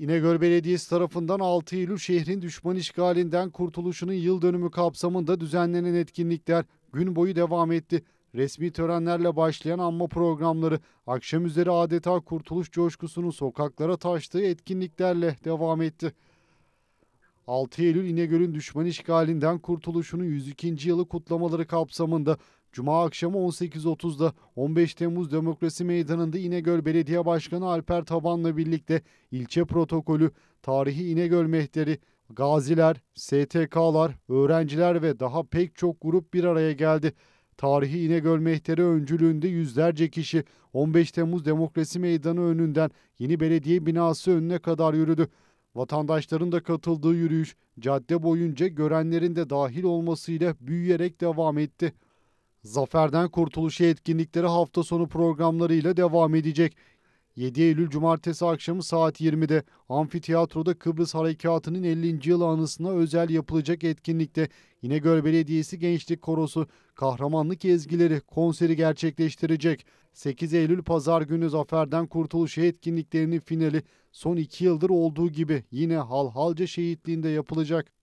İnegöl Belediyesi tarafından 6 Eylül şehrin düşman işgalinden kurtuluşunun yıl dönümü kapsamında düzenlenen etkinlikler gün boyu devam etti. Resmi törenlerle başlayan anma programları akşam üzeri adeta kurtuluş coşkusunun sokaklara taştığı etkinliklerle devam etti. 6 Eylül İnegöl'ün düşman işgalinden kurtuluşunun 102. yılı kutlamaları kapsamında Cuma akşamı 18.30'da 15 Temmuz Demokrasi Meydanı'nda İnegöl Belediye Başkanı Alper Taban'la birlikte ilçe protokolü, tarihi İnegöl mehteri, gaziler, STK'lar, öğrenciler ve daha pek çok grup bir araya geldi. Tarihi İnegöl Mehteri öncülüğünde yüzlerce kişi 15 Temmuz Demokrasi Meydanı önünden yeni belediye binası önüne kadar yürüdü. Vatandaşların da katıldığı yürüyüş cadde boyunca görenlerin de dahil olmasıyla büyüyerek devam etti. Zaferden Kurtuluş'a etkinlikleri hafta sonu programlarıyla devam edecek. 7 Eylül Cumartesi akşamı saat 20'de Amfiteyatro'da Kıbrıs Harekatı'nın 50. yıl anısına özel yapılacak etkinlikte İnegöl Belediyesi Gençlik Korosu Kahramanlık Ezgileri konseri gerçekleştirecek. 8 Eylül Pazar günü Zaferden Kurtuluş'a etkinliklerinin finali son 2 yıldır olduğu gibi yine Halhalca Şehitliği'nde yapılacak.